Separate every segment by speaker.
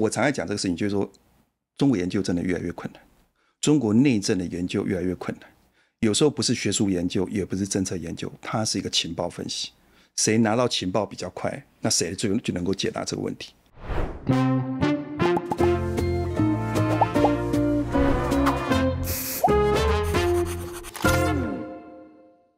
Speaker 1: 我常爱讲这个事情，就是说，中国研究真的越来越困难，中国内政的研究越来越困难。有时候不是学术研究，也不是政策研究，它是一个情报分析。谁拿到情报比较快，那谁就就能够解答这个问题。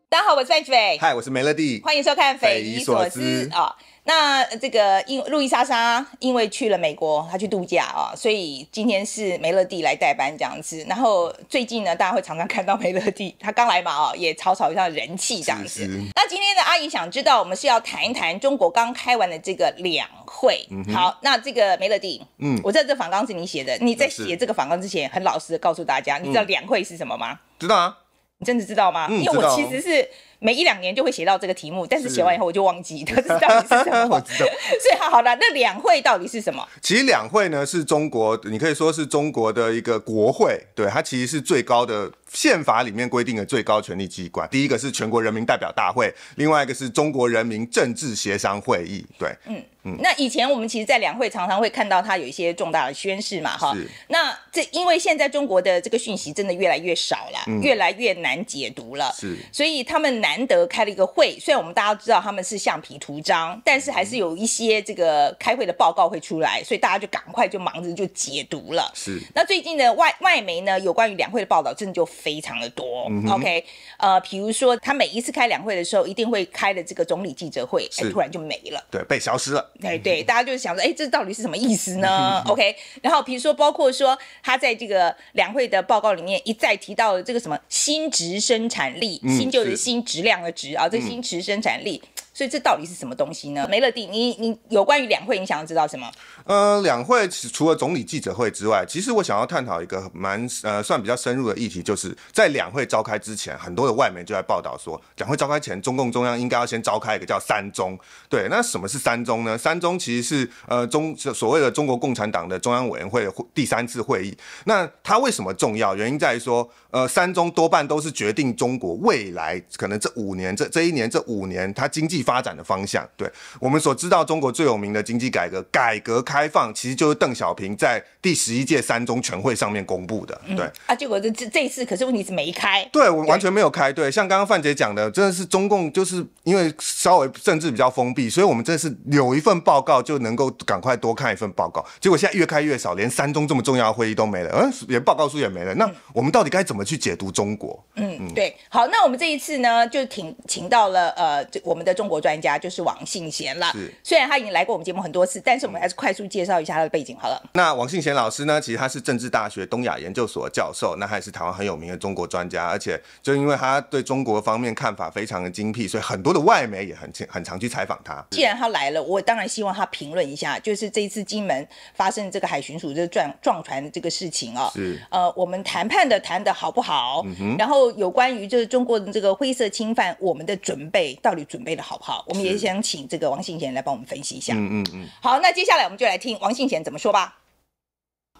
Speaker 2: 大家好，我是张志伟。
Speaker 3: 嗨，我是梅乐蒂。欢
Speaker 2: 迎收看《匪夷所思》啊。那这个因路易莎莎因为去了美国，她去度假啊，所以今天是梅乐蒂来代班这样子。然后最近呢，大家会常常看到梅乐蒂，她刚来嘛啊，也炒炒一下人气这样子。那今天呢，阿姨想知道我们是要谈一谈中国刚开完的这个两会。好，那这个梅乐蒂，嗯，我在这访纲是你写的，你在写这个访纲之前，很老实的告诉大家，你知道两会是什么吗？知道啊，你真的知道吗？因为我其实是。每一两年就会写到这个题目，但是写完以后我就忘记了这到底是什么。所以好好的，那两会到底是什么？
Speaker 3: 其实两会呢是中国，你可以说是中国的一个国会，对它其实是最高的宪法里面规定的最高权力机关。第一个是全国人民代表大会，另外一个是中国人民政治协商会议，对。嗯嗯。
Speaker 2: 那以前我们其实，在两会常常会看到它有一些重大的宣誓嘛，哈。那这因为现在中国的这个讯息真的越来越少了，越来越难解读了。是。所以他们。难得开了一个会，虽然我们大家知道他们是橡皮图章，但是还是有一些这个开会的报告会出来，所以大家就赶快就忙着就解读了。是，那最近的外外媒呢，有关于两会的报道真的就非常的多。OK。呃，比如说他每一次开两会的时候，一定会开的这个总理记者会，哎、突然就没了，
Speaker 3: 对，被消失了。
Speaker 2: 对对，大家就是想说，哎，这到底是什么意思呢？OK，然后比如说包括说他在这个两会的报告里面一再提到这个什么新值生产力，新就是新质量的质啊，这新值生产力。所以这到底是什么东西呢？梅乐蒂，你你有关于两会，你想要知道什么？
Speaker 3: 呃，两会除了总理记者会之外，其实我想要探讨一个蛮呃算比较深入的议题，就是在两会召开之前，很多的外媒就在报道说，两会召开前，中共中央应该要先召开一个叫三中。对，那什么是三中呢？三中其实是呃中所谓的中国共产党的中央委员会第三次会议。那它为什么重要？原因在于说。呃，三中多半都是决定中国未来可能这五年、这这一年、这五年它经济发展的方向。对我们所知道，中国最有名的经济改革、改革开放，其实就是邓小平在第十一届三中全会上面公布的。对
Speaker 2: 啊，结果这这这次可是问题是
Speaker 3: 没开。对，我们完全没有开。对，像刚刚范姐讲的，真的是中共就是因为稍微政治比较封闭，所以我们真的是有一份报告就能够赶快多看一份报告。结果现在越开越少，连三中这么重要的会议都没了，嗯，也报告书也没了。那我们到底该怎么？去解读中国，嗯，
Speaker 2: 对，好，那我们这一次呢，就请请到了呃，我们的中国专家就是王信贤了。是，虽然他已经来过我们节目很多次，但是我们还是快速介绍一下他的背景好了。
Speaker 3: 那王信贤老师呢，其实他是政治大学东亚研究所教授，那还是台湾很有名的中国专家，而且就因为他对中国方面看法非常的精辟，所以很多的外媒也很 很常去采访他。既然他
Speaker 2: 来了，我当然希望他评论一下，就是这一次金门发生这个海巡署这撞撞船这个事情啊。是，呃，我们谈判的谈的好。好不好？然后有关于就是中国的这个灰色侵犯，我们的准备到底准备的好不好？我们也想请这个王信贤来帮我们分析一下。嗯嗯嗯。好，那接下来我们就来听王信贤怎么说吧。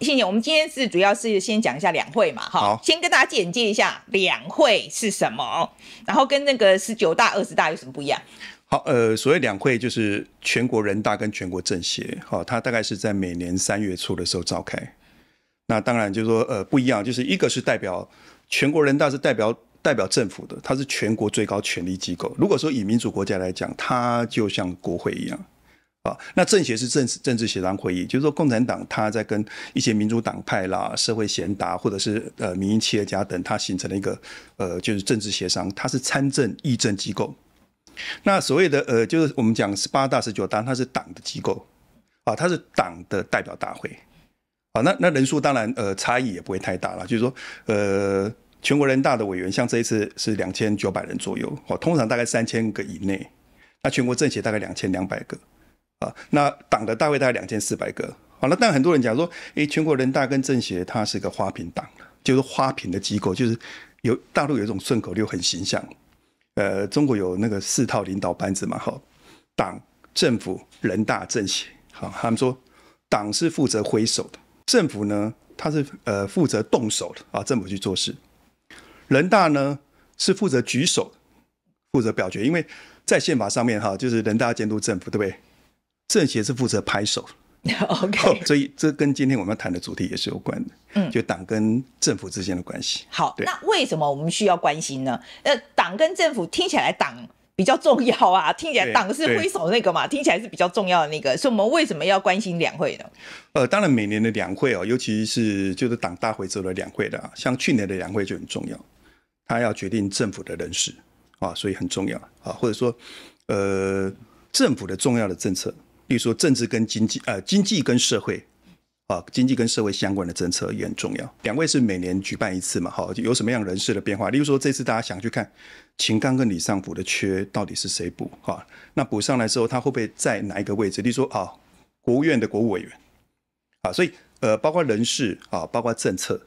Speaker 2: 信贤，我们今天是主要是先讲一下两会嘛。好，先跟大家简介一下两会是什么，然后跟那个十九大、二十大有什么不一样？
Speaker 1: 好，呃，所谓两会就是全国人大跟全国政协。好，它大概是在每年三月初的时候召开。那当然就是说，呃，不一样，就是一个是代表全国人大是代表代表政府的，它是全国最高权力机构。如果说以民主国家来讲，它就像国会一样啊。那政协是政治政治协商会议，就是说共产党它在跟一些民主党派啦、社会贤达或者是呃民营企业家等，它形成了一个呃就是政治协商，它是参政议政机构。那所谓的呃就是我们讲十八大、十九大，它是党的机构啊，它是党的代表大会。好，那那人数当然，呃，差异也不会太大了。就是说，呃，全国人大的委员像这一次是两千九百人左右，哦，通常大概三千个以内。那全国政协大概两千两百个，啊，那党的大会大概两千四百个。好那但很多人讲说，诶，全国人大跟政协它是个花瓶党，就是花瓶的机构，就是有大陆有一种顺口溜很形象，呃，中国有那个四套领导班子嘛，好，党、政府、人大、政协，好，他们说党是负责挥手的。政府呢，他是呃负责动手的啊，政府去做事；人大呢是负责举手、负责表决，因为在宪法上面哈，就是人大监督政府，对不对？政协是负责拍手。OK，所以这跟今天我们要谈的主题也是有关的，嗯，就党跟政府之间的关系。好，那为什么我们需
Speaker 2: 要关心呢？呃，党跟政府听起来，党。比较重要啊，听起来党是挥手那个嘛，听起来是比较重要的那个，所以我们为什么要关心两会呢？
Speaker 1: 呃，当然每年的两会哦，尤其是就是党大会之后的两会的啊，像去年的两会就很重要，它要决定政府的人事啊，所以很重要啊，或者说呃政府的重要的政策，例如说政治跟经济呃经济跟社会。啊，经济跟社会相关的政策也很重要。两位是每年举办一次嘛？哈，有什么样人事的变化？例如说，这次大家想去看秦刚跟李尚福的缺到底是谁补？哈，那补上来之后，他会不会在哪一个位置？例如说啊，国务院的国务委员。啊，所以呃，包括人事啊，包括政策，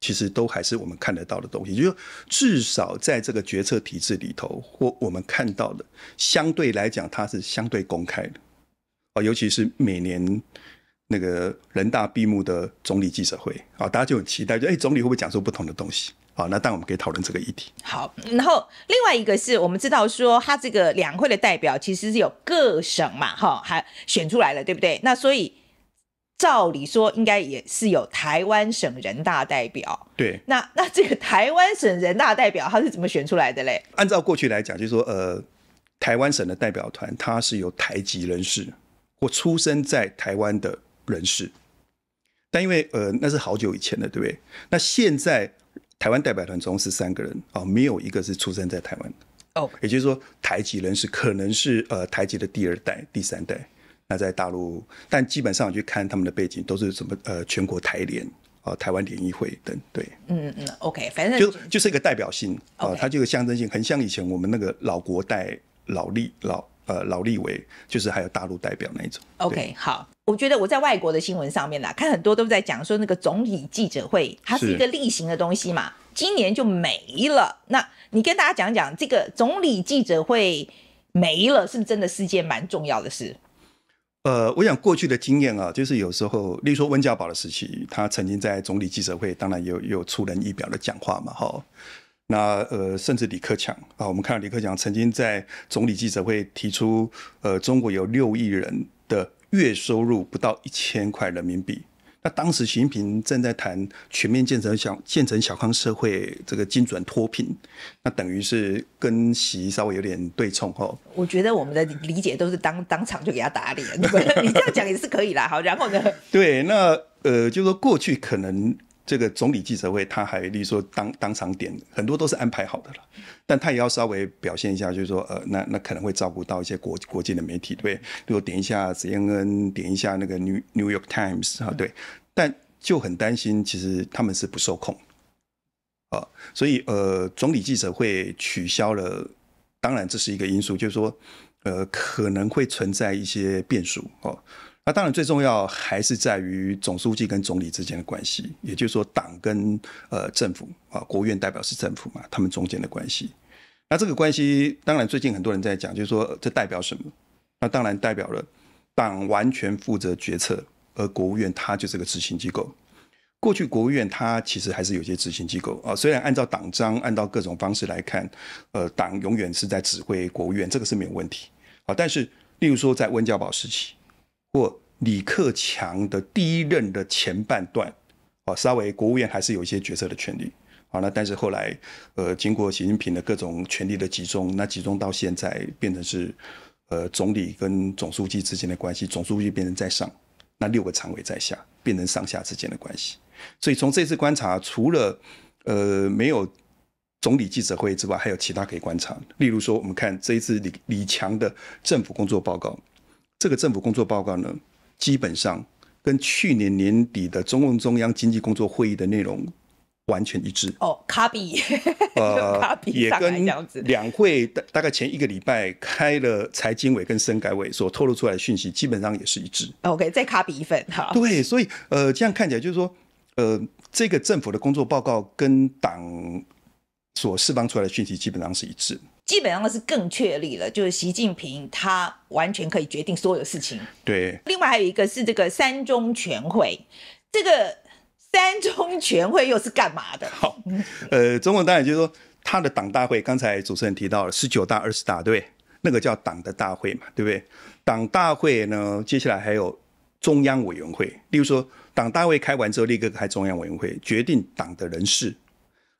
Speaker 1: 其实都还是我们看得到的东西。就是至少在这个决策体制里头，或我们看到的，相对来讲，它是相对公开的。啊，尤其是每年。那个人大闭幕的总理记者会啊，大家就很期待，就哎，总理会不会讲出不同的东西好，那但我们可以讨论这个议题。
Speaker 2: 好，然后另外一个是我们知道说，他这个两会的代表其实是有各省嘛，哈，还选出来了，对不对？那所以照理说，应该也是有台湾省人大代表。对，那那这个台湾省人大代表他是怎么选出来的嘞？
Speaker 1: 按照过去来讲，就是说，呃，台湾省的代表团，他是由台籍人士或出生在台湾的。人士，但因为呃那是好久以前了，对不对？那现在台湾代表团总共是三个人啊，没有一个是出生在台湾的哦，也就是说台籍人士可能是呃台籍的第二代、第三代。那在大陆，但基本上去看他们的背景都是什么呃全国台联啊、台湾联谊会等。对，
Speaker 2: 嗯嗯，OK，反正就
Speaker 1: 就是一个代表性啊，它就有象征性，很像以前我们那个老国代、老历老。呃，劳力维就是还有大陆代表那一种。
Speaker 2: OK，好，我觉得我在外国的新闻上面呢，看很多都在讲说那个总理记者会，它是一个例行的东西嘛，今年就没了。那你跟大家讲讲这个总理记者会没了，是不是真的是件蛮重要的事？
Speaker 1: 呃，我想过去的经验啊，就是有时候，例如说温家宝的时期，他曾经在总理记者会，当然有有出人意表的讲话嘛，哈。那呃，甚至李克强啊，我们看到李克强曾经在总理记者会提出，呃，中国有六亿人的月收入不到一千块人民币。那当时习近平正在谈全面建成小、建成小康社会这个精准脱贫，那等于是跟习稍微有点对冲哦。
Speaker 2: 我觉得我们的理解都是当当场就给他打脸，你这样讲也是可以啦。好，然后呢？
Speaker 1: 对，那呃，就说过去可能。这个总理记者会，他还，例如说当当场点很多都是安排好的了，但他也要稍微表现一下，就是说，呃，那那可能会照顾到一些国国际的媒体，对不比如点一下 C N N，点一下那个 New New York Times 啊，对。但就很担心，其实他们是不受控啊，所以呃，总理记者会取消了，当然这是一个因素，就是说，呃，可能会存在一些变数哦。那当然，最重要还是在于总书记跟总理之间的关系，也就是说，党跟呃政府啊，国务院代表是政府嘛，他们中间的关系。那这个关系，当然最近很多人在讲，就是说这代表什么？那当然代表了党完全负责决策，而国务院它就是个执行机构。过去国务院它其实还是有些执行机构啊，虽然按照党章、按照各种方式来看，呃，党永远是在指挥国务院，这个是没有问题啊。但是，例如说在温家宝时期或李克强的第一任的前半段，啊，稍微国务院还是有一些决策的权利，好，那但是后来，呃，经过习近平的各种权力的集中，那集中到现在变成是，呃，总理跟总书记之间的关系，总书记变成在上，那六个常委在下，变成上下之间的关系。所以从这次观察，除了呃没有总理记者会之外，还有其他可以观察，例如说，我们看这一次李李强的政府工作报告，这个政府工作报告呢。基本上跟去年年底的中共中央经济工作会议的内容完全一致。哦，卡比，呃，卡 比也跟两会大大概前一个礼拜开了财经委跟深改委所透露出来的讯息，基本上也是一致。
Speaker 2: OK，再卡比一份哈。
Speaker 1: 对，所以呃，这样看起来就是说，呃，这个政府的工作报告跟党所释放出来的讯息基本上是一致。
Speaker 2: 基本上是更确立了，就是习近平他完全可以决定所有事情。对，另外还有一个是这个三中全会，这个三中全会又是干嘛的？
Speaker 1: 好，呃，中文当然就是说他的党大会，刚才主持人提到了十九大、二十大，对不对？那个叫党的大会嘛，对不对？党大会呢，接下来还有中央委员会，例如说党大会开完之后立刻开中央委员会，决定党的人事。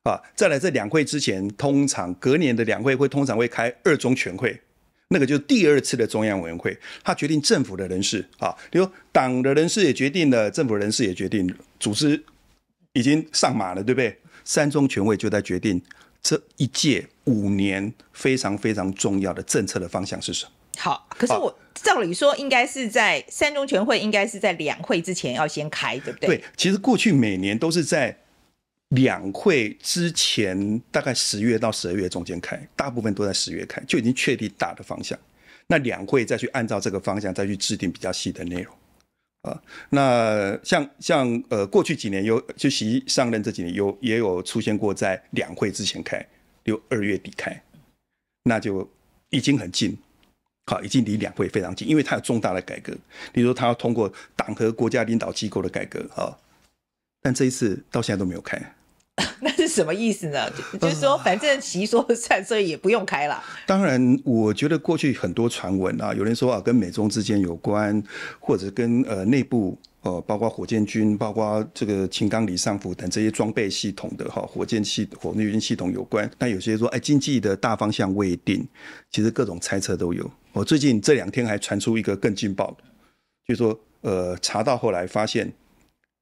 Speaker 1: 啊，再来，在两会之前，通常隔年的两会会通常会开二中全会，那个就是第二次的中央委员会，他决定政府的人事啊，比如党的人事也决定了，政府人事也决定，组织已经上马了，对不对？三中全会就在决定这一届五年非常非常重要的政策的方向是什么。好，可是我
Speaker 2: 照理说应该是在三中全会，应该是在两会之前要先开，对
Speaker 1: 不对？对，其实过去每年都是在。两会之前大概十月到十二月中间开，大部分都在十月开，就已经确定大的方向。那两会再去按照这个方向再去制定比较细的内容啊。那像像呃，过去几年有就习上任这几年有也有出现过在两会之前开，就二月底开，那就已经很近，好，已经离两会非常近，因为它有重大的改革，比如它要通过党和国家领导机构的改革啊。但这一次到现在都没有开，
Speaker 2: 那是什么意思呢？就是说，反正习说算，所以也不用开了。
Speaker 1: 当然，我觉得过去很多传闻啊，有人说啊，跟美中之间有关，或者跟呃内部呃，包括火箭军，包括这个青钢离上幅等这些装备系统的哈，火箭系火箭军系统有关。但有些说，哎，经济的大方向未定，其实各种猜测都有。我最近这两天还传出一个更劲爆的，就说呃，查到后来发现。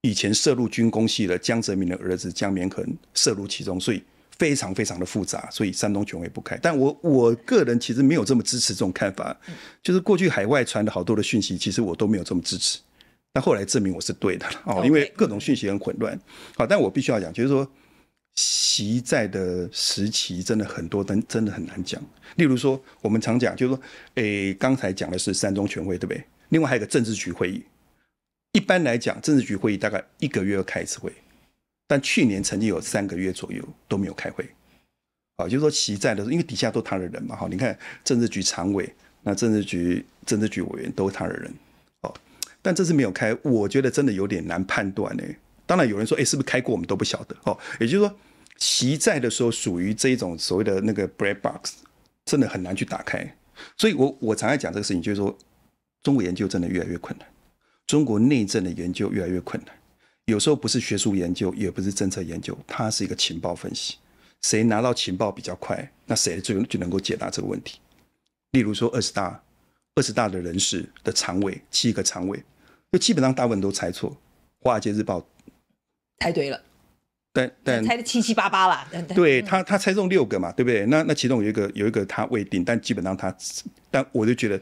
Speaker 1: 以前涉入军工系的江泽民的儿子江绵可能涉入其中，所以非常非常的复杂，所以山东权威不开。但我我个人其实没有这么支持这种看法，就是过去海外传的好多的讯息，其实我都没有这么支持。但后来证明我是对的了哦，因为各种讯息很混乱。好，但我必须要讲，就是说习在的时期，真的很多真真的很难讲。例如说，我们常讲，就是说，诶，刚才讲的是山东权威，对不对？另外还有一个政治局会议。一般来讲，政治局会议大概一个月要开一次会，但去年曾经有三个月左右都没有开会，啊，就是说其在的时候，因为底下都他的人嘛，哈，你看政治局常委、那政治局政治局委员都是他的人，哦，但这次没有开，我觉得真的有点难判断呢。当然有人说，哎，是不是开过我们都不晓得，哦，也就是说，其在的时候属于这一种所谓的那个 bread box，真的很难去打开。所以，我我常爱讲这个事情，就是说，中国研究真的越来越困难。中国内政的研究越来越困难，有时候不是学术研究，也不是政策研究，它是一个情报分析。谁拿到情报比较快，那谁就就能够解答这个问题。例如说二十大，二十大的人士的常委七个常委，就基本上大部分都猜错。华尔街日报猜对了，但但猜
Speaker 2: 的七七八八啦，对
Speaker 1: 他他猜中六个嘛，对不对？那那其中有一个有一个他未定，但基本上他，但我就觉得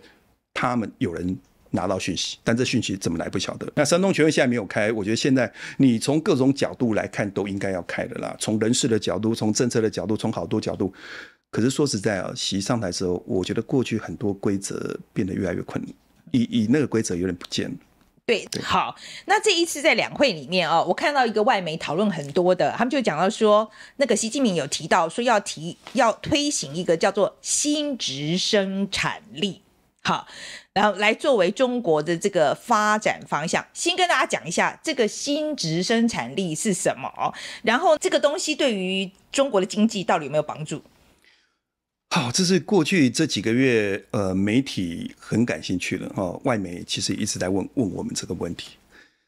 Speaker 1: 他们有人。拿到讯息，但这讯息怎么来不晓得。那山东全会现在没有开，我觉得现在你从各种角度来看都应该要开的啦。从人事的角度，从政策的角度，从好多角度。可是说实在啊，习上台之后，我觉得过去很多规则变得越来越困难，以以那个规则有点不见容。
Speaker 2: 对，好，那这一次在两会里面啊，我看到一个外媒讨论很多的，他们就讲到说，那个习近平有提到说要提要推行一个叫做新质生产力。好，然后来作为中国的这个发展方向，先跟大家讲一下这个新值生产力是什么哦。然后这个东西对于中国的经济到底有没有帮助？
Speaker 1: 好，这是过去这几个月，呃，媒体很感兴趣了哦。外媒其实一直在问问我们这个问题，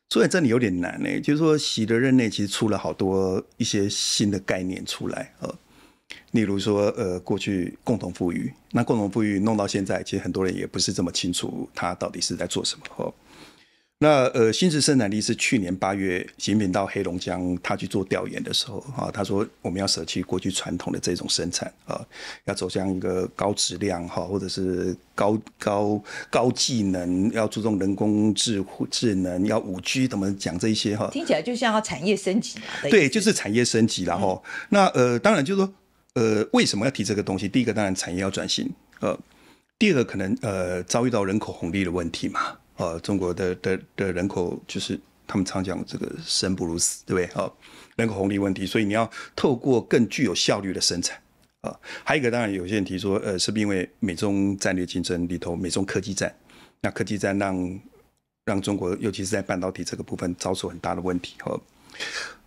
Speaker 1: 所以这里有点难呢。就是说习的任内其实出了好多一些新的概念出来啊。例如说，呃，过去共同富裕，那共同富裕弄到现在，其实很多人也不是这么清楚，他到底是在做什么哈。那呃，新质生产力是去年八月习近平到黑龙江他去做调研的时候啊，他说我们要舍弃过去传统的这种生产啊，要走向一个高质量哈，或者是高高高技能，要注重人工智智能，要五 G，怎么讲这一些哈？听
Speaker 2: 起来就像要产业升级对，
Speaker 1: 就是产业升级，然后那呃，当然就是说。呃，为什么要提这个东西？第一个当然产业要转型，呃，第二个可能呃，遭遇到人口红利的问题嘛，呃，中国的的的人口就是他们常讲这个生不如死，对不对？呃，人口红利问题，所以你要透过更具有效率的生产，啊，还有一个当然有些人提出，呃，是不是因为美中战略竞争里头美中科技战，那科技战让让中国尤其是在半导体这个部分遭受很大的问题，哈，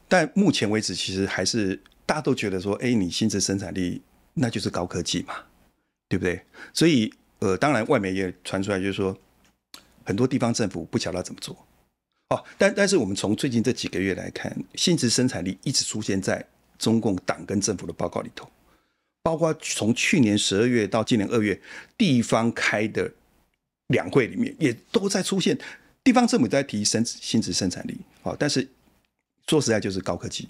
Speaker 1: 但目前为止其实还是。大家都觉得说，哎，你新质生产力那就是高科技嘛，对不对？所以，呃，当然，外面也传出来，就是说，很多地方政府不晓得怎么做。哦，但但是我们从最近这几个月来看，新质生产力一直出现在中共党跟政府的报告里头，包括从去年十二月到今年二月，地方开的两会里面也都在出现，地方政府在提升新质生产力。哦，但是说实在，就是高科技。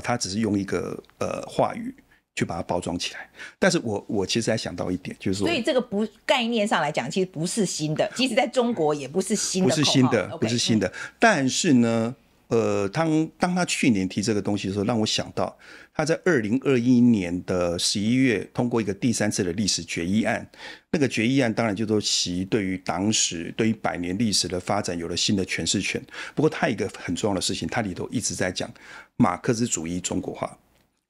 Speaker 1: 他只是用一个呃话语去把它包装起来，但是我我其实还想到一点，就是说，所以
Speaker 2: 这个不概念上来讲，其实不是新的，即使在中国也不是新的，不是新的，不是
Speaker 1: 新的。但是呢，呃，当当他去年提这个东西的时候，让我想到他在二零二一年的十一月通过一个第三次的历史决议案，那个决议案当然就说其对于党史、对于百年历史的发展有了新的诠释权。不过他一个很重要的事情，他里头一直在讲。马克思主义中国化，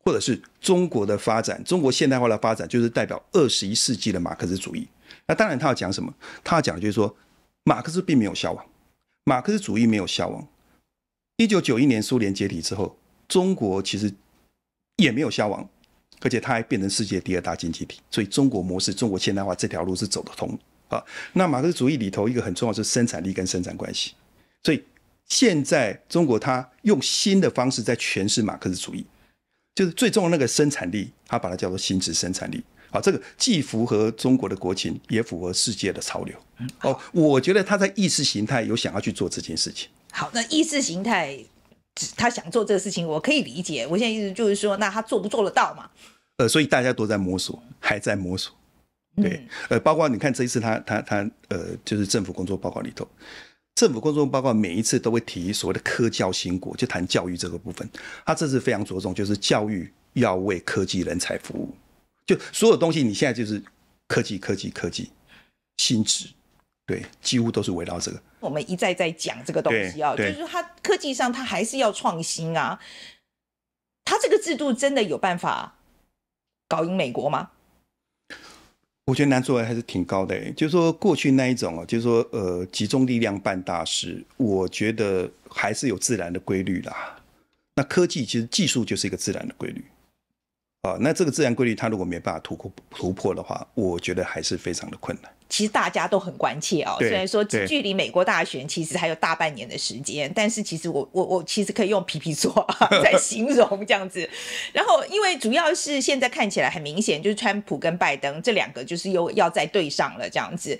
Speaker 1: 或者是中国的发展，中国现代化的发展，就是代表二十一世纪的马克思主义。那当然，他要讲什么？他要讲的就是说，马克思并没有消亡，马克思主义没有消亡。一九九一年苏联解体之后，中国其实也没有消亡，而且它还变成世界第二大经济体。所以，中国模式、中国现代化这条路是走得通啊。那马克思主义里头一个很重要是生产力跟生产关系，所以。现在中国，它用新的方式在诠释马克思主义，就是最重要的那个生产力，它把它叫做新质生产力。好，这个既符合中国的国情，也符合世界的潮流。哦，我觉得他在意识形态有想要去做这件事情。
Speaker 2: 好，那意识形态他想做这个事情，我可以理解。我现在意思就是说，那他做不做得到嘛？
Speaker 1: 呃，所以大家都在摸索，还在摸索。对，呃，包括你看这一次，他他他，呃，就是政府工作报告里头。政府工作报告每一次都会提所谓的科教兴国，就谈教育这个部分。他这次非常着重，就是教育要为科技人才服务，就所有东西你现在就是科技、科技、科技、新智，对，几乎都是围绕这个。
Speaker 2: 我们一再在讲这个东西啊，就是说他科技上他还是要创新啊。他这个制度真的有办法搞赢美国吗？
Speaker 1: 我觉得难度还是挺高的就是说过去那一种哦，就是说呃集中力量办大事，我觉得还是有自然的规律啦。那科技其实技术就是一个自然的规律。哦，那这个自然规律，它如果没办法突破突破的话，我觉得还是非常的困难。
Speaker 2: 其实大家都很关切哦，虽然说距离美国大选其实还有大半年的时间，但是其实我我我其实可以用皮皮说 在形容这样子。然后因为主要是现在看起来很明显，就是川普跟拜登这两个就是又要再对上了这样子。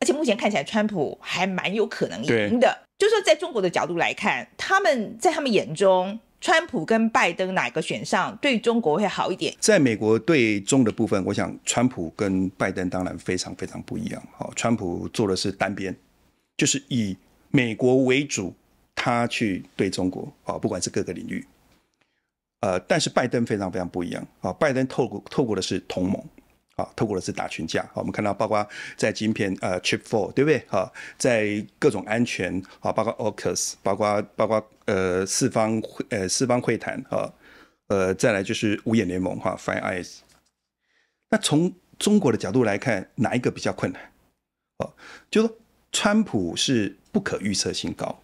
Speaker 2: 而且目前看起来川普还蛮有可能赢的，就是说在中国的角度来看，他们在他们眼中。川普跟拜登哪个选上对中国会好一点？
Speaker 1: 在美国对中的部分，我想川普跟拜登当然非常非常不一样。好，川普做的是单边，就是以美国为主，他去对中国。啊，不管是各个领域，呃，但是拜登非常非常不一样。啊，拜登透过透过的是同盟。啊，透过的是打群架。我们看到，包括在晶片，呃，chip four，对不对？哈，在各种安全，啊，包括 Oculus，包括包括呃四方，呃四方会谈，啊，呃，再来就是五眼联盟，哈，Five Eyes。那从中国的角度来看，哪一个比较困难？哦，就说川普是不可预测性高，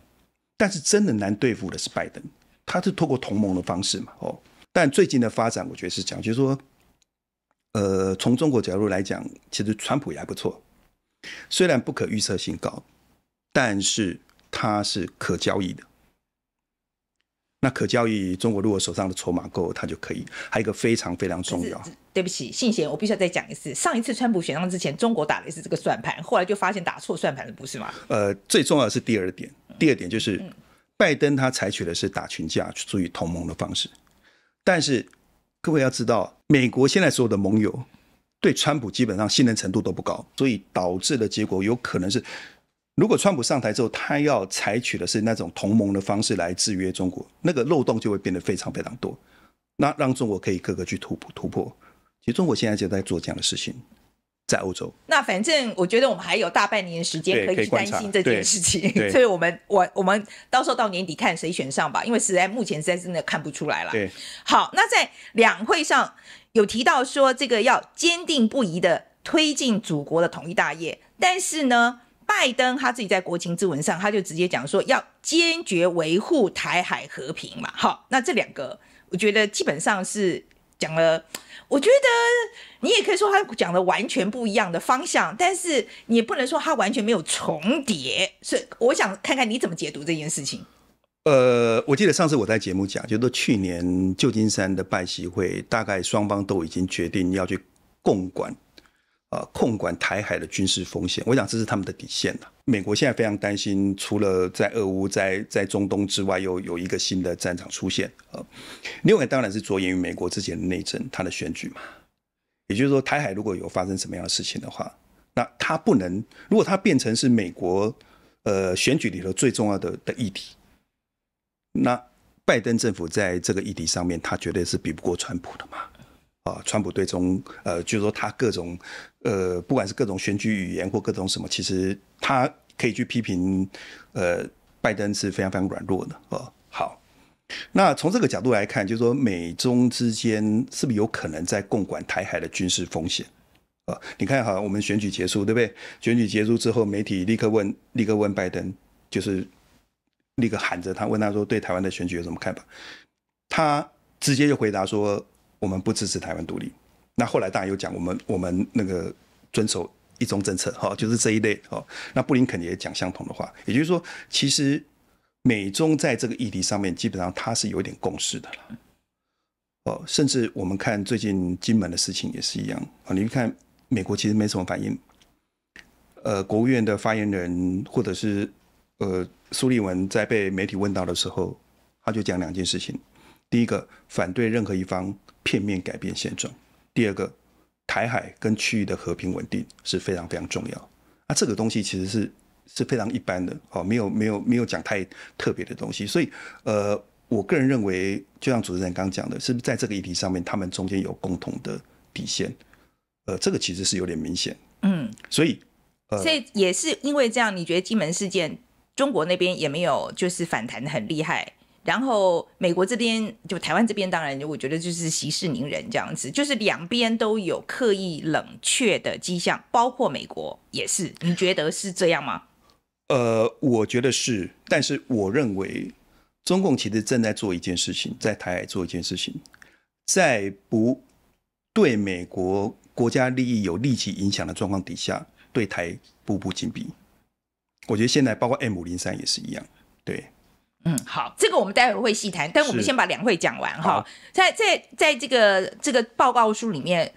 Speaker 1: 但是真的难对付的是拜登，他是透过同盟的方式嘛，哦。但最近的发展，我觉得是讲，就是说。呃，从中国角度来讲，其实川普也还不错，虽然不可预测性高，但是它是可交易的。那可交易，中国如果手上的筹码够，它就可以。还有一个非常非常重要，
Speaker 2: 对不起，信贤，我必须要再讲一次。上一次川普选上之前，中国打的是这个算盘，后来就发现打错算盘了，不是吗？
Speaker 1: 呃，最重要的是第二点，第二点就是拜登他采取的是打群架、注意同盟的方式，但是。各位要知道，美国现在所有的盟友对川普基本上信任程度都不高，所以导致的结果有可能是，如果川普上台之后，他要采取的是那种同盟的方式来制约中国，那个漏洞就会变得非常非常多，那让中国可以各个去突破突破。其实中国现在就在做这样的事情。在欧洲，
Speaker 2: 那反正我觉得我们还有大半年的时间可以去担心这件事情，所以我们我我们到时候到年底看谁选上吧，因为实在目前实在真的看不出来了。对，好，那在两会上有提到说这个要坚定不移的推进祖国的统一大业，但是呢，拜登他自己在国情咨文上他就直接讲说要坚决维护台海和平嘛。好，那这两个我觉得基本上是。讲了，我觉得你也可以说他讲的完全不一样的方向，但是也不能说他完全没有重叠。是我想看看你怎么解读这件事情。
Speaker 1: 呃，我记得上次我在节目讲，就是去年旧金山的拜席会，大概双方都已经决定要去共管。呃，控管台海的军事风险，我想这是他们的底线了。美国现在非常担心，除了在俄乌、在在中东之外，又有一个新的战场出现。呃，另外当然是着眼于美国之前的内政，他的选举嘛。也就是说，台海如果有发生什么样的事情的话，那他不能，如果他变成是美国，呃，选举里头最重要的的议题，那拜登政府在这个议题上面，他绝对是比不过川普的嘛。啊，川普对中，呃，就是说他各种，呃，不管是各种选举语言或各种什么，其实他可以去批评，呃，拜登是非常非常软弱的。呃，好，那从这个角度来看，就是说美中之间是不是有可能在共管台海的军事风险？啊，你看哈，我们选举结束，对不对？选举结束之后，媒体立刻问，立刻问拜登，就是立刻喊着他问他说，对台湾的选举有什么看法？他直接就回答说。我们不支持台湾独立。那后来当然有讲，我们我们那个遵守一中政策，哈，就是这一类，哈。那布林肯也讲相同的话，也就是说，其实美中在这个议题上面，基本上他是有一点共识的了。哦，甚至我们看最近金门的事情也是一样啊。你看美国其实没什么反应。呃，国务院的发言人或者是呃苏利文在被媒体问到的时候，他就讲两件事情：第一个，反对任何一方。片面改变现状。第二个，台海跟区域的和平稳定是非常非常重要。那这个东西其实是是非常一般的，哦，没有没有没有讲太特别的东西。所以，呃，我个人认为，就像主持人刚刚讲的，是不是在这个议题上面，他们中间有共同的底线？呃，这个其实是有点明显。嗯，所以，所以
Speaker 2: 也是因为这样，你觉得金门事件，中国那边也没有就是反弹的很厉害。然后美国这边就台湾这边，当然我觉得就是息事宁人这样子，就是两边都有刻意冷却的迹象，包括美国也是。你觉得是这样吗？
Speaker 1: 呃，我觉得是，但是我认为中共其实正在做一件事情，在台海做一件事情，在不对美国国家利益有立即影响的状况底下，对台步步紧逼。我觉得现在包括 M 五零三也是一样，对。
Speaker 2: 嗯，好，这个我们待会会细谈，但我们先把两会讲完哈。在在在这个这个报告书里面，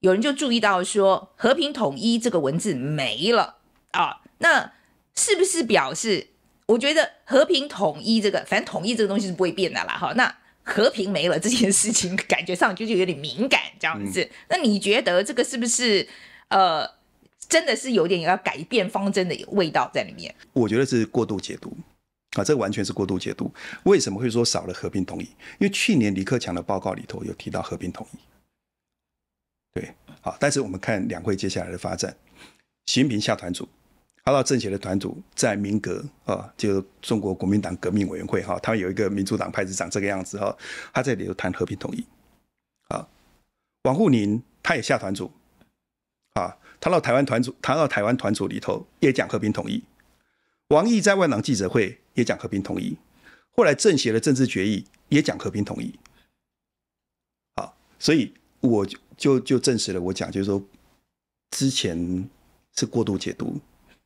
Speaker 2: 有人就注意到说“和平统一”这个文字没了啊，那是不是表示？我觉得“和平统一”这个，反正“统一”这个东西是不会变的啦，哈。那“和平”没了这件事情，感觉上就是有点敏感这样子。那你觉得这个是不是呃，真的是有点要改变方针的味道在里面？
Speaker 1: 我觉得是过度解读。啊，这完全是过度解读。为什么会说少了和平统一？因为去年李克强的报告里头有提到和平统一。对，好，但是我们看两会接下来的发展，习近平下团组，他到政协的团组，在民革啊，就中国国民党革命委员会哈，他们有一个民主党派是长这个样子哈，他这里头谈和平统一。啊，王沪宁他也下团组，啊，他到台湾团组，他到台湾团组里头也讲和平统一。王毅在外长记者会。也讲和平统一，后来政协的政治决议也讲和平统一。好，所以我就就证实了我讲，就是说，之前是过度解读，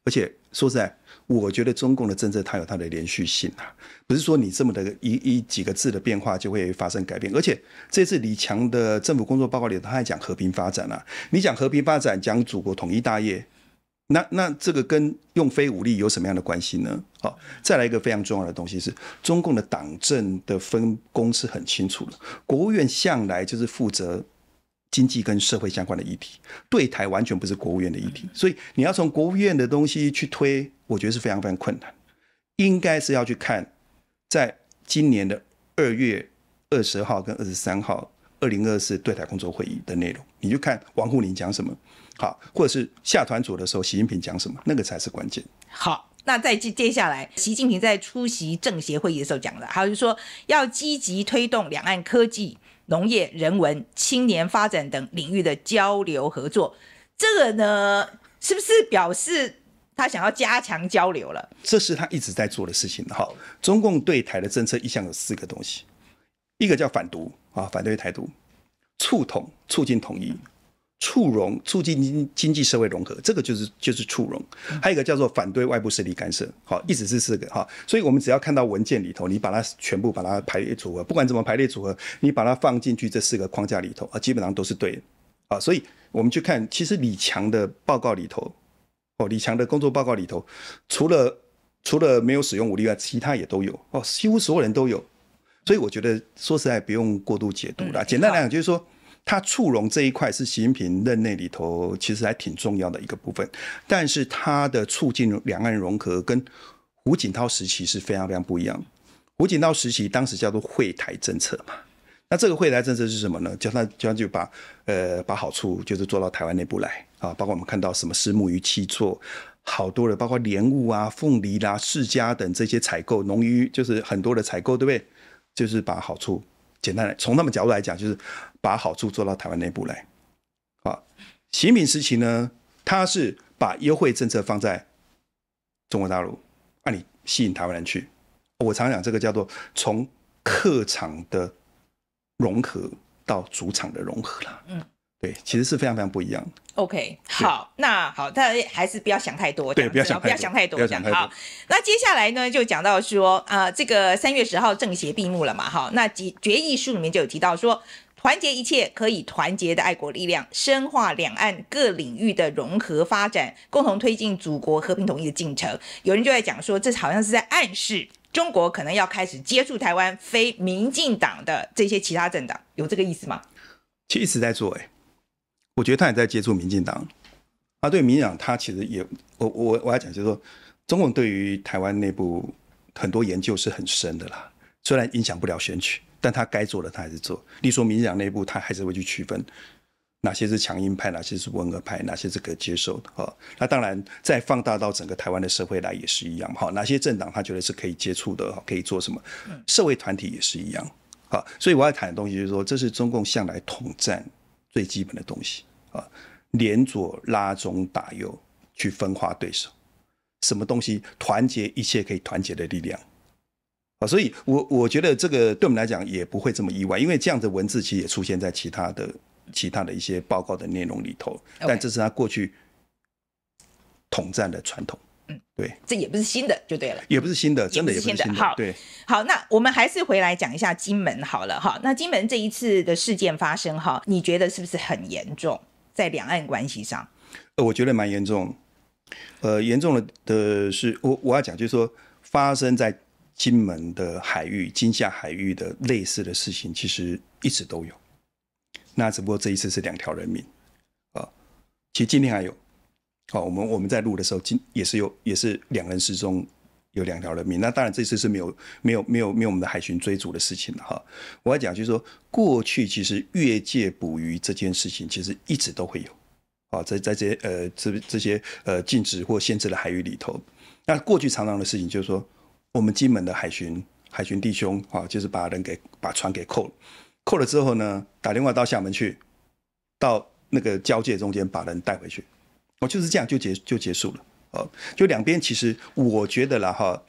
Speaker 1: 而且说实在，我觉得中共的政策它有它的连续性啊，不是说你这么的一一几个字的变化就会发生改变，而且这次李强的政府工作报告里他还讲和平发展啊，你讲和平发展，讲祖国统一大业。那那这个跟用非武力有什么样的关系呢？好，再来一个非常重要的东西是，中共的党政的分工是很清楚的，国务院向来就是负责经济跟社会相关的议题，对台完全不是国务院的议题，所以你要从国务院的东西去推，我觉得是非常非常困难，应该是要去看在今年的二月二十号跟二十三号二零二四对台工作会议的内容，你就看王沪宁讲什么。好，或者是下团组的时候，习近平讲什么，那个才是关键。
Speaker 2: 好，那在接接下来，习近平在出席政协会议的时候讲的，还有就是说，要积极推动两岸科技、农业、人文、青年发展等领域的交流合作。这个呢，是不是表示他想要加强交流了？
Speaker 1: 这是他一直在做的事情。好，中共对台的政策一向有四个东西，一个叫反独啊，反对台独，促统，促进统一。促融促进经经济社会融合，这个就是就是促融，还有一个叫做反对外部势力干涉，好，一直是四个哈，所以我们只要看到文件里头，你把它全部把它排列组合，不管怎么排列组合，你把它放进去这四个框架里头啊，基本上都是对的啊。所以我们去看，其实李强的报告里头，哦，李强的工作报告里头，除了除了没有使用武力外，其他也都有哦，几乎所有人都有，所以我觉得说实在不用过度解读了。简单来讲就是说。它促融这一块是习近平任内里头其实还挺重要的一个部分，但是它的促进两岸融合跟胡锦涛时期是非常非常不一样胡锦涛时期当时叫做“惠台政策”嘛，那这个“惠台政策”是什么呢？叫他叫就把呃把好处就是做到台湾内部来啊，包括我们看到什么私募与七座好多的，包括莲雾啊、凤梨啦、世家等这些采购农渔就是很多的采购，对不对？就是把好处。简单来，从他们角度来讲，就是把好处做到台湾内部来。啊，习近平时期呢，他是把优惠政策放在中国大陆，让你吸引台湾人去。我常讲这个叫做从客场的融合到主场的融合了。嗯。对，其实是非常非常不一样的。
Speaker 2: OK，好，那好，但还是不要想太多。对，不要想太多，不要想太多。好，那接下来呢，就讲到说，啊，这个三月十号政协闭幕了嘛，哈，那几决议书里面就有提到说，团结一切可以团结的爱国力量，深化两岸各领域的融合发展，共同推进祖国和平统一的进程。有人就在讲说，这好像是在暗示中国可能要开始接触台湾非民进党的这些其他政党，有这个意思吗？
Speaker 1: 其实一直在做，哎。我觉得他也在接触民进党，啊，对民党他其实也，我我我要讲就是说，中共对于台湾内部很多研究是很深的啦。虽然影响不了选举，但他该做的他还是做。你说民进党内部他还是会去区分，哪些是强硬派，哪些是温和派，哪些是可接受的哈，那当然再放大到整个台湾的社会来也是一样，哈，哪些政党他觉得是可以接触的，可以做什么？社会团体也是一样，哈，所以我要谈的东西就是说，这是中共向来统战最基本的东西。啊，联左拉中打右，去分化对手，什么东西团结一切可以团结的力量啊！所以，我我觉得这个对我们来讲也不会这么意外，因为这样的文字其实也出现在其他的、其他的一些报告的内容里头。但这是他过去统战的传统。嗯，对，
Speaker 2: 这也不是新的，就对了，
Speaker 1: 也不是新的，真的也不是新的。好，
Speaker 2: 好，那我们还是回来讲一下金门好了哈。那金门这一次的事件发生哈，你觉得是不是很严重？在两岸关系上，
Speaker 1: 呃，我觉得蛮严重，呃，严重的的是，我我要讲，就是说发生在金门的海域、金厦海域的类似的事情，其实一直都有。那只不过这一次是两条人命，啊，其实今天还有，好，我们我们在录的时候，今也是有，也是两人失踪。有两条人命，那当然这次是没有没有没有没有我们的海巡追逐的事情了哈。我要讲就是说，过去其实越界捕鱼这件事情其实一直都会有，啊，在在这些呃这这些呃禁止或限制的海域里头。那过去常常的事情就是说，我们金门的海巡海巡弟兄啊，就是把人给把船给扣了，扣了之后呢，打电话到厦门去，到那个交界中间把人带回去，我就是这样就结就结束了。哦，就两边其实我觉得啦哈，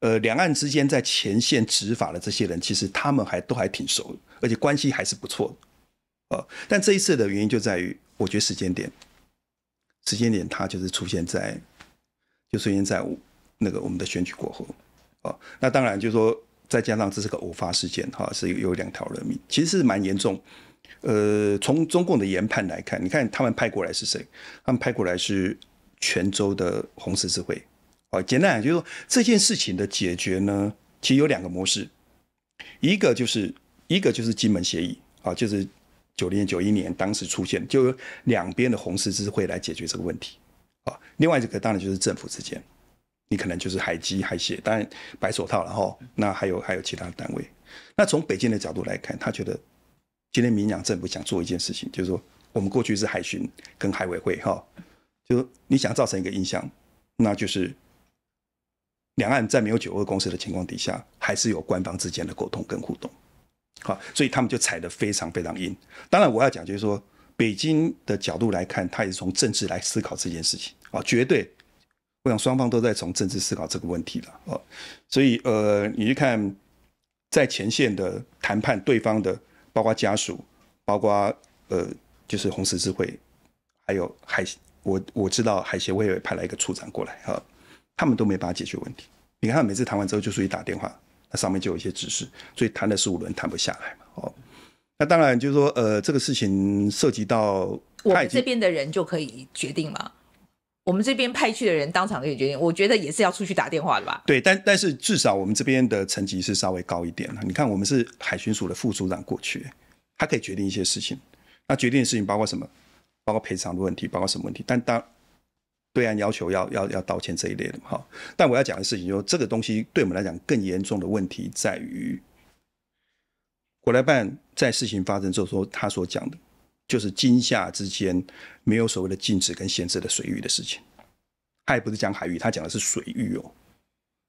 Speaker 1: 呃，两岸之间在前线执法的这些人，其实他们还都还挺熟的，而且关系还是不错的。哦，但这一次的原因就在于，我觉得时间点，时间点它就是出现在，就出现在那个我们的选举过后。哦，那当然就是说，再加上这是个偶发事件哈，是有两条人命，其实是蛮严重。呃，从中共的研判来看，你看他们派过来是谁？他们派过来是。泉州的红十字会，好，简单讲就是说这件事情的解决呢，其实有两个模式，一个就是一个就是金门协议，啊，就是九零年九一年当时出现，就有两边的红十字会来解决这个问题，啊，另外一个当然就是政府之间，你可能就是海基海协，当然白手套，然哈。那还有还有其他单位，那从北京的角度来看，他觉得今天民养政府想做一件事情，就是说我们过去是海巡跟海委会，哈。就你想造成一个印象，那就是两岸在没有九二共识的情况底下，还是有官方之间的沟通跟互动。好，所以他们就踩得非常非常硬。当然，我要讲就是说，北京的角度来看，他也是从政治来思考这件事情啊，绝对。我想双方都在从政治思考这个问题了啊，所以呃，你去看在前线的谈判，对方的包括家属，包括呃，就是红十字会，还有海。我我知道海协会派了一个处长过来，哈，他们都没办法解决问题。你看，每次谈完之后就出去打电话，那上面就有一些指示，所以谈了十五轮谈不下来嘛。哦，那当然就是说，呃，这个事情涉及到
Speaker 2: 我们这边的人就可以决定了，我们这边派去的人当场可以决定。我觉得也是要出去打电话的吧。
Speaker 1: 对，但但是至少我们这边的层级是稍微高一点了。你看，我们是海巡署的副处长过去，他可以决定一些事情。那决定的事情包括什么？包括赔偿的问题，包括什么问题？但当对岸要求要要要道歉这一类的哈，但我要讲的事情就是，这个东西对我们来讲更严重的问题在于，国台办在事情发生之后，说他所讲的就是今夏之间没有所谓的禁止跟限制的水域的事情，他也不是讲海域，他讲的是水域哦。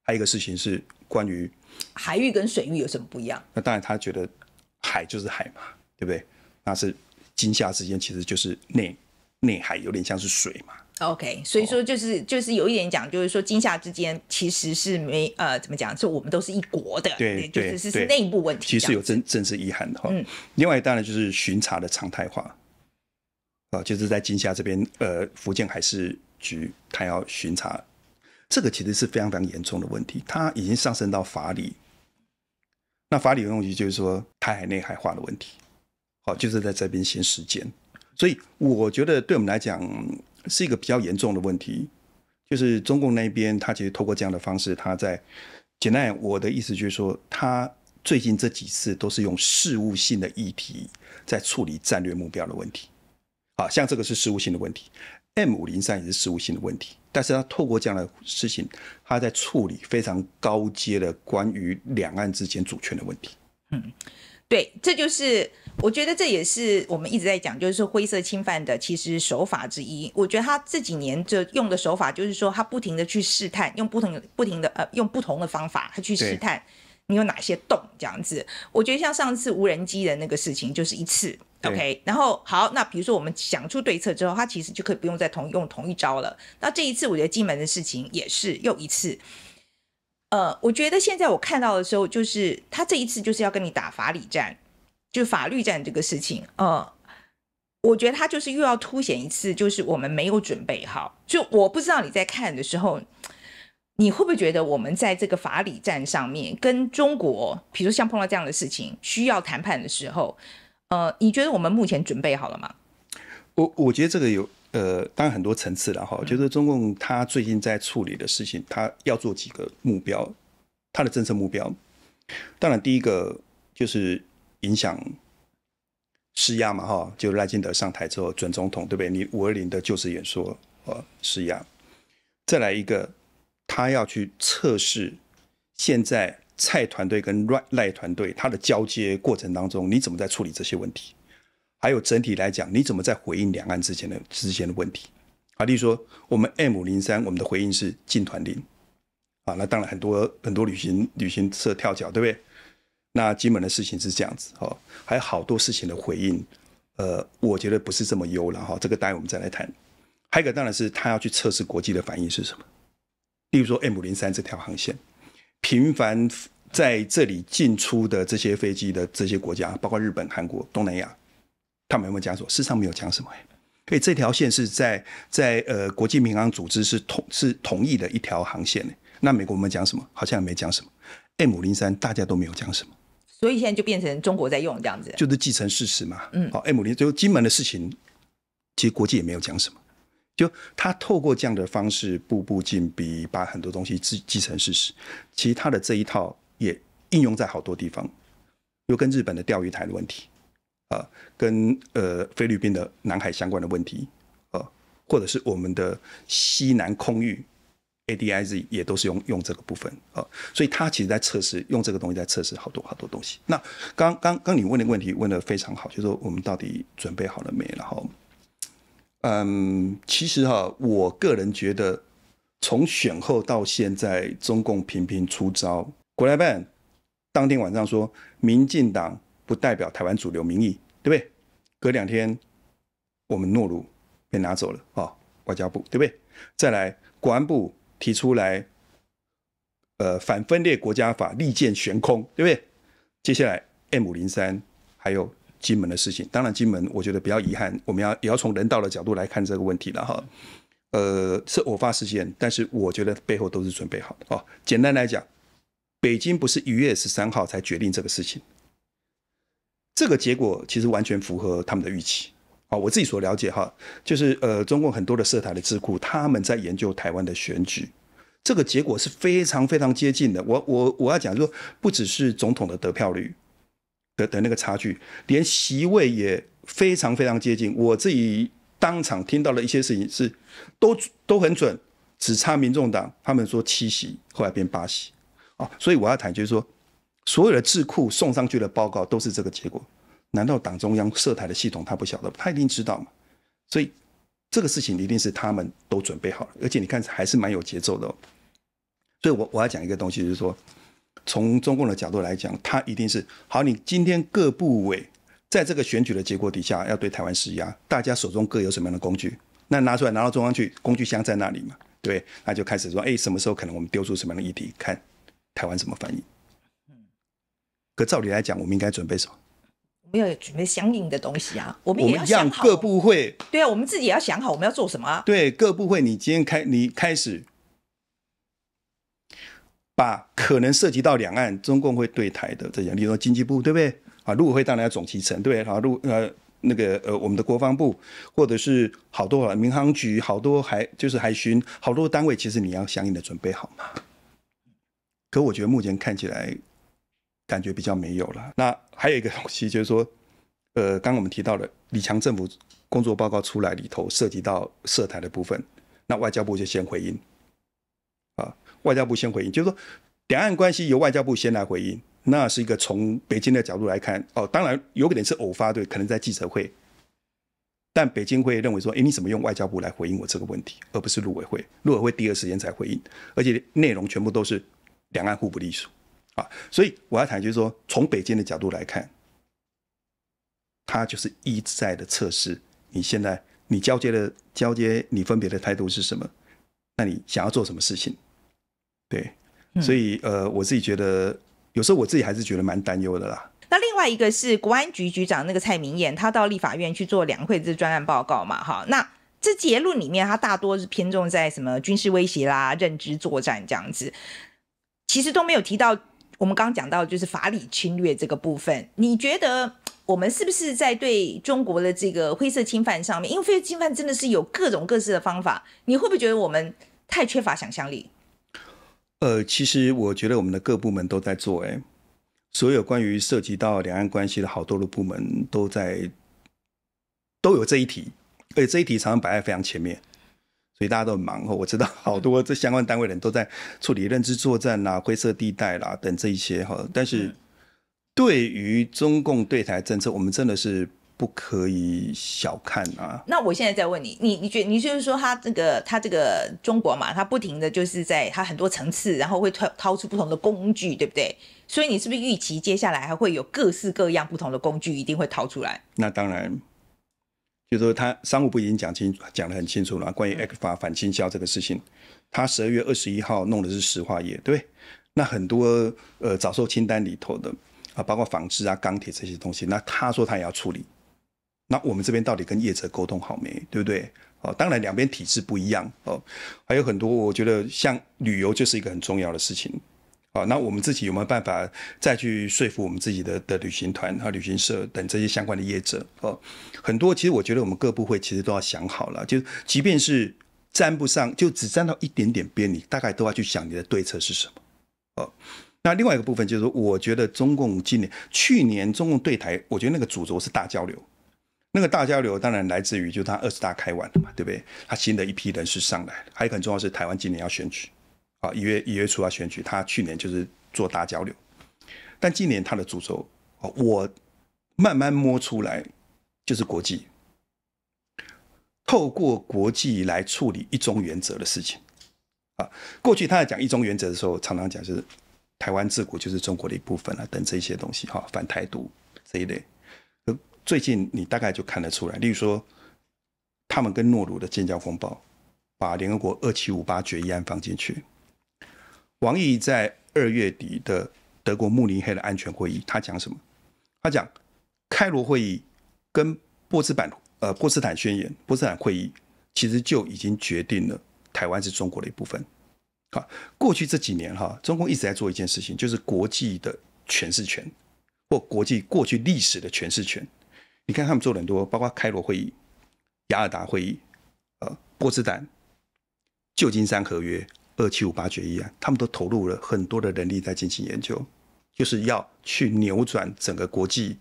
Speaker 1: 还有一个事情是关于
Speaker 2: 海域跟水域有什么不一样？
Speaker 1: 那当然，他觉得海就是海嘛，对不对？那是。惊吓之间其实就是内内海，有点像是水嘛。
Speaker 2: OK，所以说就是就是有一点讲，就是说惊吓之间其实是没呃怎么讲，就我们都是一国的，对就是是内部问题。其实有真
Speaker 1: 真是遗憾的哈。嗯。另外当然就是巡查的常态化，啊，就是在惊吓这边，呃，福建海事局他要巡查，这个其实是非常非常严重的问题，它已经上升到法理。那法理的问题就是说台海内海化的问题。好，就是在这边闲时间，所以我觉得对我们来讲是一个比较严重的问题，就是中共那边他其实透过这样的方式，他在简单我的意思就是说，他最近这几次都是用事务性的议题在处理战略目标的问题，好像这个是事务性的问题，M 五零三也是事务性的问题，但是他透过这样的事情，他在处理非常高阶的关于两岸之间主权的问题。嗯，
Speaker 2: 对，这就是。我觉得这也是我们一直在讲，就是灰色侵犯的其实手法之一。我觉得他这几年就用的手法，就是说他不停的去试探，用不同不停的呃，用不同的方法，他去试探你有哪些洞这样子。我觉得像上次无人机的那个事情，就是一次 OK。然后好，那比如说我们想出对策之后，他其实就可以不用再同用同一招了。那这一次我觉得进门的事情也是又一次。呃，我觉得现在我看到的时候，就是他这一次就是要跟你打法理战。就法律战这个事情，呃，我觉得他就是又要凸显一次，就是我们没有准备好。就我不知道你在看的时候，你会不会觉得我们在这个法理战上面跟中国，比如像碰到这样的事情需要谈判的时候，呃，你觉得我们目前准备好了吗？
Speaker 1: 我我觉得这个有，呃，当然很多层次了哈。我觉得中共他最近在处理的事情，他要做几个目标，他的政策目标。当然，第一个就是。影响施压嘛？哈，就赖清德上台之后，准总统对不对？你五二零的就职演说，呃，施压。再来一个，他要去测试现在蔡团队跟赖赖团队他的交接过程当中，你怎么在处理这些问题？还有整体来讲，你怎么在回应两岸之间的之间的问题？啊，例如说，我们 M 零三，我们的回应是进团令。啊，那当然很多很多旅行旅行社跳脚，对不对？那基本的事情是这样子哈，还有好多事情的回应，呃，我觉得不是这么优了哈。这个待会我们再来谈。还有一个当然是他要去测试国际的反应是什么，例如说 M 零三这条航线，频繁在这里进出的这些飞机的这些国家，包括日本、韩国、东南亚，他们有没有讲说？事实上没有讲什么。所以这条线是在在呃国际民航组织是同是同意的一条航线。那美国我们讲什么？好像也没讲什么。M 零三大家都没有讲什么。
Speaker 2: 所以现在就变成中国在用这样子，
Speaker 1: 就是继承事实嘛。嗯，好，艾姆林最后金门的事情，其实国际也没有讲什么，就他透过这样的方式步步进逼，把很多东西继继承事实。其实他的这一套也应用在好多地方，又跟日本的钓鱼台的问题，啊，跟呃菲律宾的南海相关的问题，啊，或者是我们的西南空域。A D I Z 也都是用用这个部分啊，所以他其实在测试，用这个东西在测试好多好多东西。那刚刚刚你问的问题问的非常好，就说我们到底准备好了没？然后，嗯，其实哈，我个人觉得，从选后到现在，中共频频出招。国台办当天晚上说，民进党不代表台湾主流民意，对不对？隔两天，我们诺鲁被拿走了啊，外交部，对不对？再来，国安部。提出来，呃，反分裂国家法利剑悬空，对不对？接下来 M 零三还有金门的事情，当然金门我觉得比较遗憾，我们要也要从人道的角度来看这个问题了哈。呃，是偶发事件，但是我觉得背后都是准备好的哦。简单来讲，北京不是一月十三号才决定这个事情，这个结果其实完全符合他们的预期。啊，我自己所了解哈，就是呃，中共很多的社台的智库，他们在研究台湾的选举，这个结果是非常非常接近的。我我我要讲说，不只是总统的得票率的的那个差距，连席位也非常非常接近。我自己当场听到了一些事情是都都很准，只差民众党他们说七席，后来变八席啊。所以我要谈就是说，所有的智库送上去的报告都是这个结果。难道党中央设台的系统他不晓得？他一定知道嘛？所以这个事情一定是他们都准备好了，而且你看还是蛮有节奏的。哦。所以我我要讲一个东西，就是说，从中共的角度来讲，他一定是好。你今天各部委在这个选举的结果底下要对台湾施压，大家手中各有什么样的工具？那拿出来拿到中央去，工具箱在那里嘛？对，那就开始说：哎，什么时候可能我们丢出什么样的议题，看台湾怎么反应。可照理来讲，我们应该准备什么？
Speaker 2: 我有要准备相应的东西啊，我们一好各部会。对啊，我们自己也要想好，我们要做什么？
Speaker 1: 对，各部会，你今天开你开始，把可能涉及到两岸中共会对台的这些，例如说经济部，对不对？啊，陆委会当然要总其成，对，然后陆呃那个呃我们的国防部，或者是好多民航局，好多海就是海巡，好多单位，其实你要相应的准备好嘛。可我觉得目前看起来。感觉比较没有了。那还有一个东西就是说，呃，刚我们提到了李强政府工作报告出来里头涉及到涉台的部分，那外交部就先回应啊，外交部先回应，就是说两岸关系由外交部先来回应，那是一个从北京的角度来看哦，当然有可能是偶发对，可能在记者会，但北京会认为说，哎，你怎么用外交部来回应我这个问题，而不是陆委会，陆委会第二时间才回应，而且内容全部都是两岸互不隶属。啊，所以我要谈就是说，从北京的角度来看，他就是一直在的测试你现在你交接的交接你分别的态度是什么？那你想要做什么事情？对，所以呃，我自己觉得有时候我自己还是觉得蛮担忧的啦。
Speaker 2: 那另外一个是国安局局长那个蔡明彦，他到立法院去做两会制专案报告嘛，哈，那这结论里面他大多是偏重在什么军事威胁啦、认知作战这样子，其实都没有提到。我们刚讲到就是法理侵略这个部分，你觉得我们是不是在对中国的这个灰色侵犯上面？因为灰色侵犯真的是有各种各式的方法，你会不会觉得我们太缺乏想象力？
Speaker 1: 呃，其实我觉得我们的各部门都在做，哎，所有关于涉及到两岸关系的好多的部门都在都有这一题，而且这一题常常摆在非常前面。所以大家都很忙哈，我知道好多这相关单位人都在处理认知作战啦、灰色地带啦等这一些哈。但是，对于中共对台政策，我们真的是不可以小看啊。
Speaker 2: 那我现在再问你，你你觉得你就是说他这个他这个中国嘛，他不停的就是在他很多层次，然后会掏掏出不同的工具，对不对？所以你是不是预期接下来还会有各式各样不同的工具一定会掏出来？
Speaker 1: 那当然。就是说他商务部已经讲清讲得很清楚了，关于 A f 法反倾销这个事情，他十二月二十一号弄的是石化业，对不对？那很多呃早售清单里头的啊，包括纺织啊、钢铁这些东西，那他说他也要处理，那我们这边到底跟业者沟通好没？对不对？哦，当然两边体制不一样哦，还有很多我觉得像旅游就是一个很重要的事情。啊，那我们自己有没有办法再去说服我们自己的的旅行团和旅行社等这些相关的业者？哦，很多。其实我觉得我们各部会其实都要想好了，就即便是沾不上，就只沾到一点点边，你大概都要去想你的对策是什么。哦，那另外一个部分就是，我觉得中共今年、去年中共对台，我觉得那个主轴是大交流。那个大交流当然来自于就他二十大开完了嘛，对不对？他新的一批人士上来了，还有很重要是台湾今年要选举。啊，一月一月初要选举他去年就是做大交流，但今年他的主轴啊，我慢慢摸出来，就是国际透过国际来处理一中原则的事情啊。过去他在讲一中原则的时候，常常讲是台湾自古就是中国的一部分啊，等这一些东西哈，反台独这一类。最近你大概就看得出来，例如说他们跟诺鲁的建交风暴，把联合国二七五八决议案放进去。王毅在二月底的德国慕尼黑的安全会议，他讲什么？他讲开罗会议跟波茨坦呃波茨坦宣言波茨坦会议其实就已经决定了台湾是中国的一部分。好，过去这几年哈，中共一直在做一件事情，就是国际的诠释权或国际过去历史的诠释权。你看他们做了很多，包括开罗会议、雅尔达会议、呃波茨坦、旧金山合约。二七五八决议案，他们都投入了很多的人力在进行研究，就是要去扭转整个国际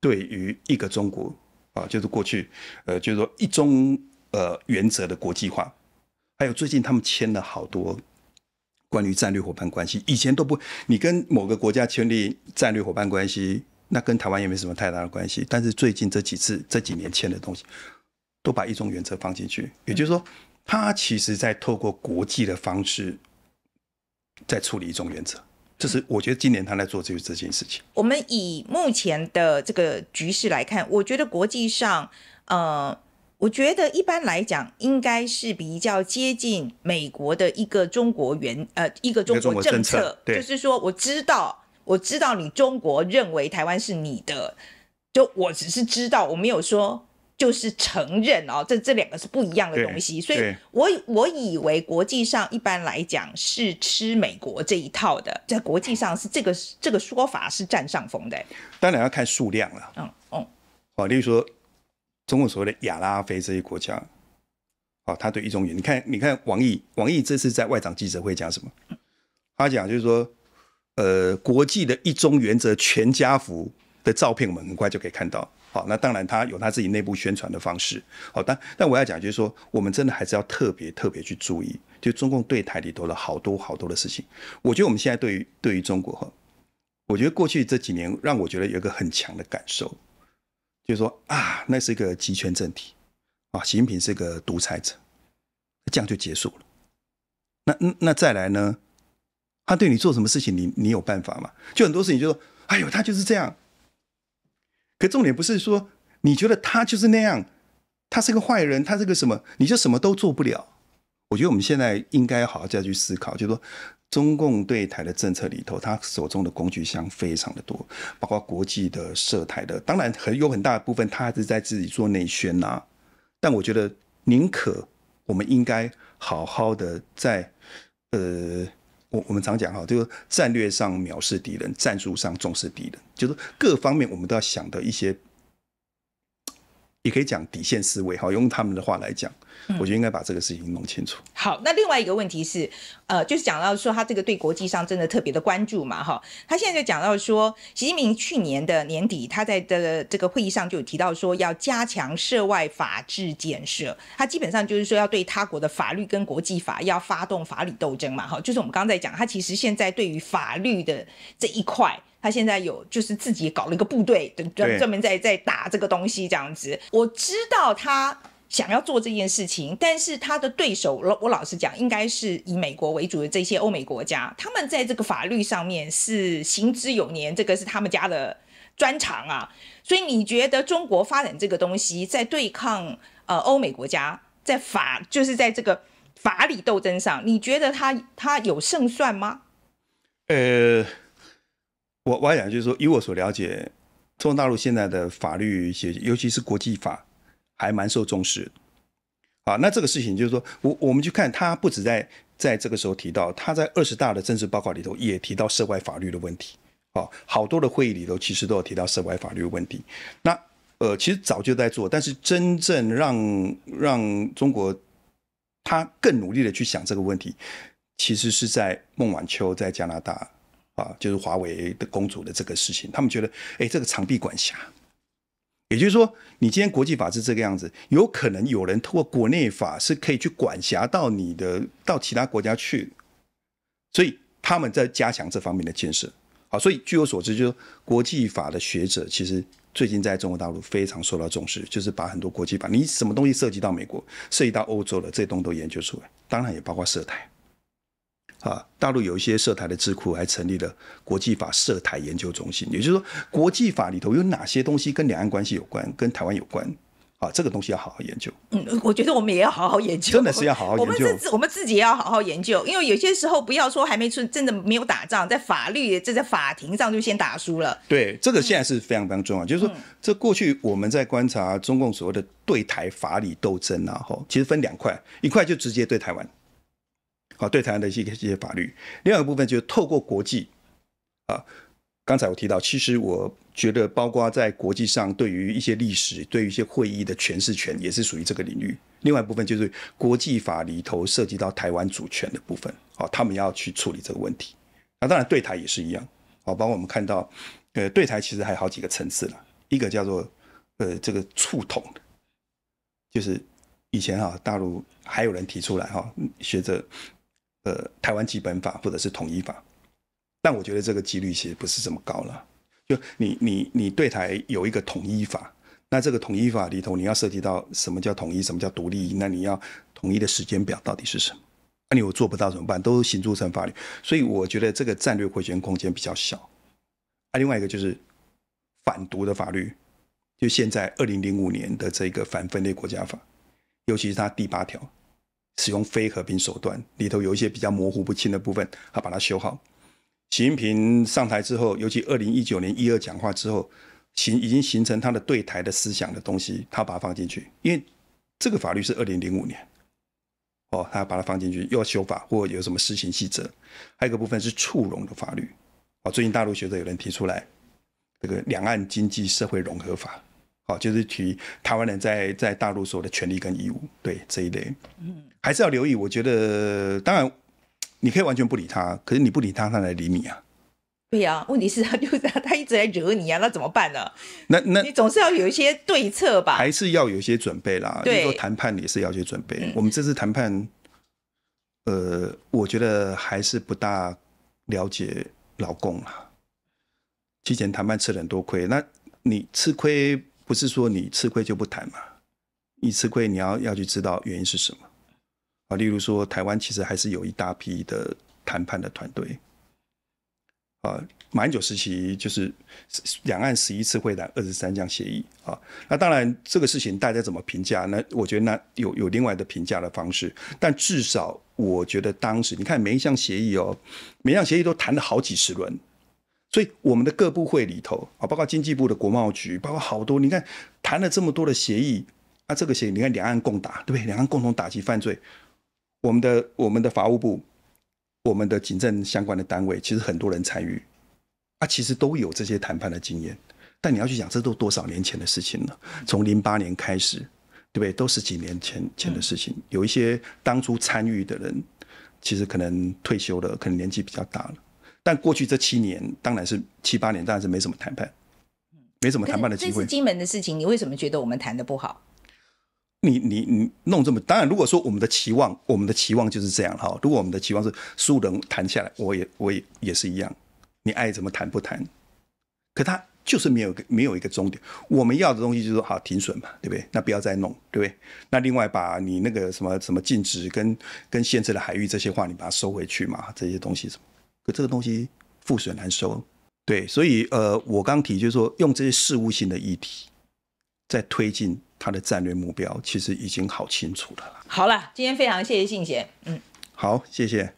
Speaker 1: 对于一个中国啊，就是过去呃，就是说一中呃原则的国际化。还有最近他们签了好多关于战略伙伴关系，以前都不，你跟某个国家签立战略伙伴关系，那跟台湾也没什么太大的关系。但是最近这几次这几年签的东西，都把一中原则放进去，也就是说。他其实，在透过国际的方式，在处理一种原则，这是我觉得今年他在做这个这件事情。
Speaker 2: 我们以目前的这个局势来看，我觉得国际上，呃，我觉得一般来讲，应该是比较接近美国的一个中国原呃一个中国政策，就是说，我知道，我知道你中国认为台湾是你的，就我只是知道，我没有说。就是承认哦，这这两个是不一样的东西，所以我我以为国际上一般来讲是吃美国这一套的，在国际上是这个这个说法是占上风的。
Speaker 1: 当然要看数量了。嗯嗯。例如说，中共所谓的亚拉非这些国家，哦，他对一中原你看，你看王毅，王毅这次在外长记者会讲什么？他讲就是说，呃，国际的一中原则全家福的照片，我们很快就可以看到。好，那当然，他有他自己内部宣传的方式。好，但但我要讲，就是说，我们真的还是要特别特别去注意，就中共对台里头的好多好多的事情。我觉得我们现在对于对于中国，哈，我觉得过去这几年让我觉得有一个很强的感受，就是说啊，那是一个集权政体，啊，习近平是个独裁者，这样就结束了。那那那再来呢？他对你做什么事情，你你有办法吗？就很多事情，就说，哎呦，他就是这样。重点不是说你觉得他就是那样，他是个坏人，他是个什么，你就什么都做不了。我觉得我们现在应该好好再去思考，就是说，中共对台的政策里头，他手中的工具箱非常的多，包括国际的涉台的，当然很有很大的部分他是在自己做内宣呐。但我觉得，宁可我们应该好好的在，呃。我我们常讲哈，就是战略上藐视敌人，战术上重视敌人，就是各方面我们都要想的一些。也可以讲底线思维哈，用他们的话来讲，我觉得应该把这个事情弄清楚。
Speaker 2: 好，那另外一个问题是，呃，就是讲到说他这个对国际上真的特别的关注嘛哈，他现在就讲到说，习近平去年的年底他在的这个会议上就有提到说，要加强涉外法治建设，他基本上就是说要对他国的法律跟国际法要发动法理斗争嘛哈，就是我们刚才在讲，他其实现在对于法律的这一块。他现在有就是自己搞了一个部队，专专门在在打这个东西这样子。我知道他想要做这件事情，但是他的对手，我我老实讲，应该是以美国为主的这些欧美国家，他们在这个法律上面是行之有年，这个是他们家的专长啊。所以你觉得中国发展这个东西，在对抗呃欧美国家在法就是在这个法理斗争上，你觉得他他有胜算吗？
Speaker 1: 呃。我我想就是说，以我所了解，中国大陆现在的法律，尤其是国际法，还蛮受重视。啊，那这个事情就是说，我我们去看，他不止在在这个时候提到，他在二十大的政治报告里头也提到涉外法律的问题。哦，好多的会议里头其实都有提到涉外法律的问题。那呃，其实早就在做，但是真正让让中国他更努力的去想这个问题，其实是在孟晚秋在加拿大。啊，就是华为的公主的这个事情，他们觉得，哎，这个长臂管辖，也就是说，你今天国际法是这个样子，有可能有人通过国内法是可以去管辖到你的，到其他国家去，所以他们在加强这方面的建设。好，所以据我所知，就是国际法的学者其实最近在中国大陆非常受到重视，就是把很多国际法，你什么东西涉及到美国、涉及到欧洲的这东都研究出来，当然也包括涉台。啊，大陆有一些涉台的智库还成立了国际法涉台研究中心，也就是说，国际法里头有哪些东西跟两岸关系有关、跟台湾有关？啊，这个东西要好好研究。
Speaker 2: 嗯，我觉得我们也要好好
Speaker 1: 研究。真的是要好好研究。我们自
Speaker 2: 我们自己也要好好研究，因为有些时候不要说还没出，真的没有打仗，在法律这在法庭上就先打输了。
Speaker 1: 对，这个现在是非常非常重要，就是说，这过去我们在观察中共所谓的对台法理斗争啊，吼，其实分两块，一块就直接对台湾。好，对台湾的一些一些法律，另外一部分就是透过国际，啊，刚才我提到，其实我觉得，包括在国际上，对于一些历史，对于一些会议的诠释权，也是属于这个领域。另外一部分就是国际法里头涉及到台湾主权的部分，啊，他们要去处理这个问题。那当然对台也是一样，啊，包括我们看到，呃，对台其实还有好几个层次了，一个叫做呃这个触统，就是以前啊大陆还有人提出来哈，学者。呃，台湾基本法或者是统一法，但我觉得这个几率其实不是这么高了。就你你你对台有一个统一法，那这个统一法里头，你要涉及到什么叫统一，什么叫独立，那你要统一的时间表到底是什么？那你我做不到怎么办？都行做成法律，所以我觉得这个战略回旋空间比较小。啊，另外一个就是反独的法律，就现在二零零五年的这个反分裂国家法，尤其是它第八条。使用非和平手段，里头有一些比较模糊不清的部分，他把它修好。习近平上台之后，尤其二零一九年一二讲话之后，形已经形成他的对台的思想的东西，他把它放进去。因为这个法律是二零零五年，哦，他把它放进去，又要修法或有什么施行细则。还有一个部分是促融的法律，哦，最近大陆学者有人提出来，这个两岸经济社会融合法，哦，就是提台湾人在在大陆所有的权利跟义务，对这一类，嗯。还是要留意，我觉得当然，你可以完全不理他，可是你不理他，他来理你啊？
Speaker 2: 对呀，问题是他就他一直在惹你啊，那怎么办呢？
Speaker 1: 那那你总是要有一些
Speaker 2: 对策吧？
Speaker 1: 还是要有一些准备啦。对，谈判也是要去准备。我们这次谈判，呃，我觉得还是不大了解老公啊。之前谈判吃了很多亏，那你吃亏不是说你吃亏就不谈嘛？你吃亏你要要去知道原因是什么。啊，例如说，台湾其实还是有一大批的谈判的团队。啊，马英九时期就是两岸十一次会谈，二十三项协议。啊，那当然这个事情大家怎么评价？那我觉得那有有另外的评价的方式。但至少我觉得当时你看每一项协议哦，每一项协议都谈了好几十轮。所以我们的各部会里头啊，包括经济部的国贸局，包括好多你看谈了这么多的协议，那这个协议你看两岸共打，对不对？两岸共同打击犯罪。我们的我们的法务部，我们的警政相关的单位，其实很多人参与，啊，其实都有这些谈判的经验。但你要去想，这都多少年前的事情了？从零八年开始，对不对？都是几年前前的事情。有一些当初参与的人，其实可能退休了，可能年纪比较大了。但过去这七年，当然是七八年，当然是没什么谈判，没什么谈判的机会。这次金
Speaker 2: 门的事情，你为什么觉得我们谈的不好？
Speaker 1: 你你你弄这么，当然，如果说我们的期望，我们的期望就是这样哈。如果我们的期望是苏能谈下来，我也我也也是一样。你爱怎么谈不谈，可他就是没有没有一个终点。我们要的东西就是说，好停损嘛，对不对？那不要再弄，对不对？那另外把你那个什么什么禁止跟跟限制的海域这些话，你把它收回去嘛，这些东西什么？可这个东西覆水难收，对。所以呃，我刚提就是说，用这些事务性的议题。在推进他的战略目标，其实已经好清楚的了。
Speaker 2: 好了，今天非常谢谢信贤，嗯，
Speaker 1: 好，谢谢。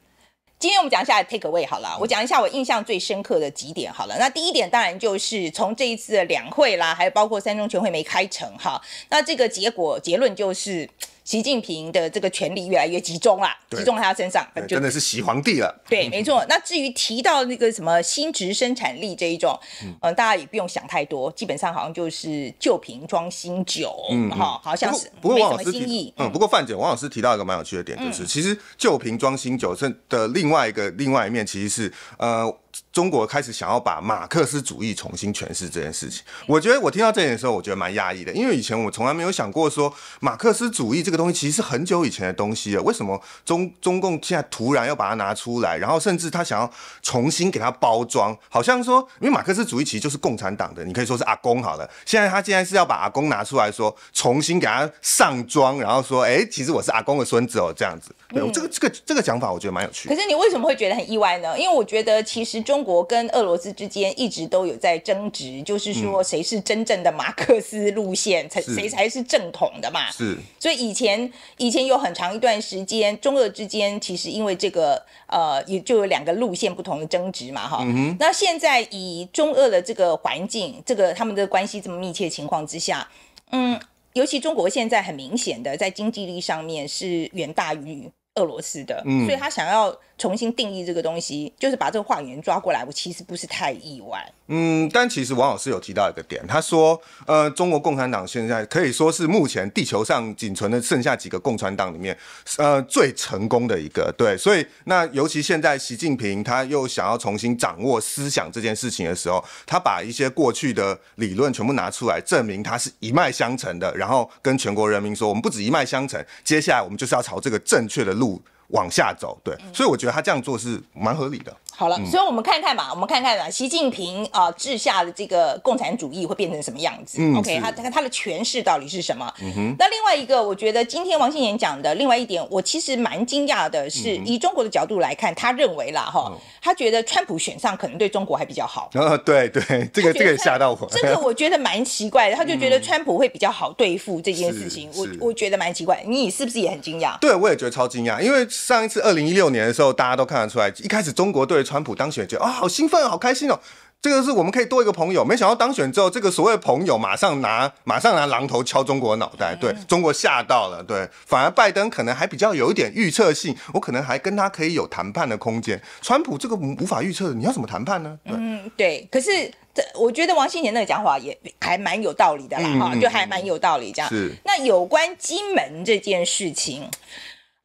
Speaker 2: 今天我们讲一下 take away 好了，我讲一下我印象最深刻的几点好了。那第一点当然就是从这一次两会啦，还有包括三中全会没开成哈，那这个结果结论就是。习近平的这个权力越来越集中了，集中在他身上，真
Speaker 3: 的是“习皇帝”了。对，没
Speaker 2: 错。那至于提到那个什么新值生产力这一种，嗯，大家也不用想太多，基本上好像就是旧瓶装新酒，哈，好像是。不过王老师意。嗯，
Speaker 3: 不过范姐，王老师提到一个蛮有趣的点，就是其实旧瓶装新酒的另外一个另外一面，其实是呃。中国开始想要把马克思主义重新诠释这件事情，我觉得我听到这点的时候，我觉得蛮压抑的，因为以前我从来没有想过说马克思主义这个东西其实是很久以前的东西了。为什么中中共现在突然要把它拿出来，然后甚至他想要重新给它包装？好像说，因为马克思主义其实就是共产党的，你可以说是阿公好了。现在他竟然是要把阿公拿出来说，重新给他上妆，然后说，哎，其实我是阿公的孙子哦，这样子。对，这个这个这个讲法我觉得蛮有趣。可是你
Speaker 2: 为什么会觉得很意外呢？因为我觉得其实。中国跟俄罗斯之间一直都有在争执，就是说谁是真正的马克思路线，才、谁才是正统的嘛。是，所以以前以前有很长一段时间，中俄之间其实因为这个呃，也就有两个路线不同的争执嘛，哈。那现在以中俄的这个环境，这个他们的关系这么密切情况之下，嗯，尤其中国现在很明显的在经济力上面是远大于俄罗斯的，所以他想要。重新定义这个东西，就是把这个谎言抓过来。我其实不是太意外。
Speaker 3: 嗯，但其实王老师有提到一个点，他说，呃，中国共产党现在可以说是目前地球上仅存的剩下几个共产党里面，呃，最成功的一个。对，所以那尤其现在习近平他又想要重新掌握思想这件事情的时候，他把一些过去的理论全部拿出来证明，他是一脉相承的，然后跟全国人民说，我们不止一脉相承，接下来我们就是要朝这个正确的路。往下走，对，所以我觉得他这样做是蛮合理的。好了，所以
Speaker 2: 我们看看嘛，我们看看啊，习近平啊治下的这个共产主义会变成什么样子？OK，他他的诠释到底是什么？嗯、那另外一个，我觉得今天王信言讲的另外一点，我其实蛮惊讶的，是以中国的角度来看，他认为啦哈，他觉得川普选上可能对中国还比较好。
Speaker 3: 啊，对对，这个这个吓到我，这个我
Speaker 2: 觉得蛮奇怪的，他就觉得川普会比较好对付这件事情，我我觉得蛮奇怪，你是不是也很惊讶？
Speaker 3: 对，我也觉得超惊讶，因为上一次二零一六年的时候，大家都看得出来，一开始中国对。川普当选，觉得啊，好兴奋，好开心哦！这个是我们可以多一个朋友。没想到当选之后，这个所谓朋友马上拿马上拿榔头敲中国脑袋，对中国吓到了。对，反而拜登可能还比较有一点预测性，我可能还跟他可以有谈判的空间。川普这个无法预测的，你要怎么谈判呢？
Speaker 2: 嗯，对。可是这，我觉得王新年那个讲法也还蛮有道理的啦，哈，就还蛮有道理。这样是。那有关金门这件事情。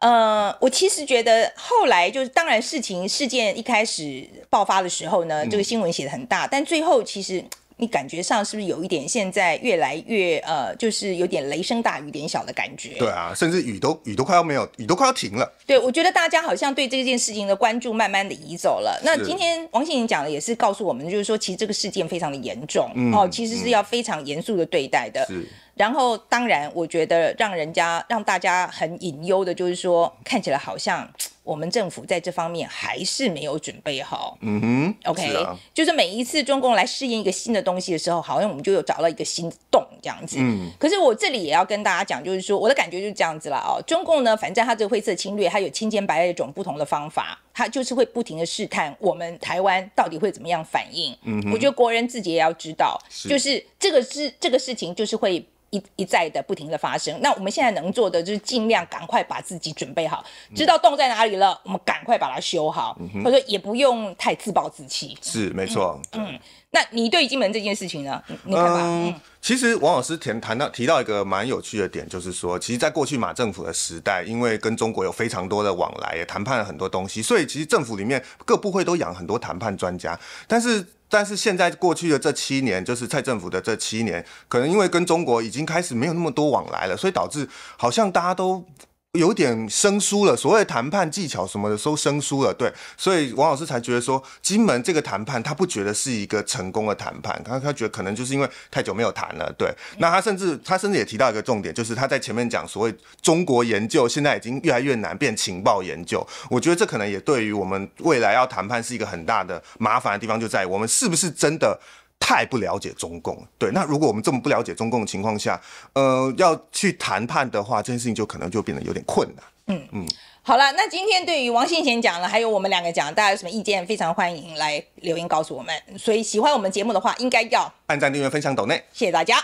Speaker 2: 呃，我其实觉得后来就是，当然事情事件一开始爆发的时候呢，这个新闻写的很大，但最后其实。感觉上是不是有一点现在越来越呃，就是有点雷声大雨点小的感觉？对
Speaker 3: 啊，甚至雨都雨都快要没有，雨都快要停了。
Speaker 2: 对，我觉得大家好像对这件事情的关注慢慢的移走了。那今天王信颖讲的也是告诉我们，就是说其实这个事件非常的严重哦，其实是要非常严肃的对待的。是，然后当然我觉得让人家让大家很隐忧的就是说，看起来好像。我们政府在这方面还是没有准备好。
Speaker 3: 嗯哼，OK，
Speaker 2: 就是每一次中共来试验一个新的东西的时候，好像我们就有找到一个新的洞这样子。嗯，可是我这里也要跟大家讲，就是说我的感觉就是这样子了哦。中共呢，反正他这个灰色侵略，他有青千白日种不同的方法，他就是会不停的试探我们台湾到底会怎么样反应。嗯，我觉得国人自己也要知道，就是这个事这个事情就是会。一一再的不停的发生，那我们现在能做的就是尽量赶快把自己准备好，知道洞在哪里了，我们赶快把它修好。他说也不用太自暴自弃，
Speaker 3: 是没错。
Speaker 2: 嗯。那你对金门这件事情呢？
Speaker 3: 你看吧，嗯，其实王老师谈谈到提到一个蛮有趣的点，就是说，其实，在过去马政府的时代，因为跟中国有非常多的往来，也谈判了很多东西，所以其实政府里面各部会都养很多谈判专家。但是，但是现在过去的这七年，就是蔡政府的这七年，可能因为跟中国已经开始没有那么多往来了，所以导致好像大家都。有点生疏了，所谓谈判技巧什么的都生疏了，对，所以王老师才觉得说金门这个谈判，他不觉得是一个成功的谈判，他他觉得可能就是因为太久没有谈了，对。那他甚至他甚至也提到一个重点，就是他在前面讲所谓中国研究现在已经越来越难变情报研究，我觉得这可能也对于我们未来要谈判是一个很大的麻烦的地方，就在于我们是不是真的。太不了解中共，对，那如果我们这么不了解中共的情况下，呃，要去谈判的话，这件事情就可能就变得有点困难。嗯
Speaker 2: 嗯，好了，那今天对于王信贤讲了，还有我们两个讲，大家有什么意见，非常欢迎来留言告诉我们。所以喜欢我们节目的话，应该要
Speaker 3: 按赞订阅分享抖内，
Speaker 2: 谢谢大家。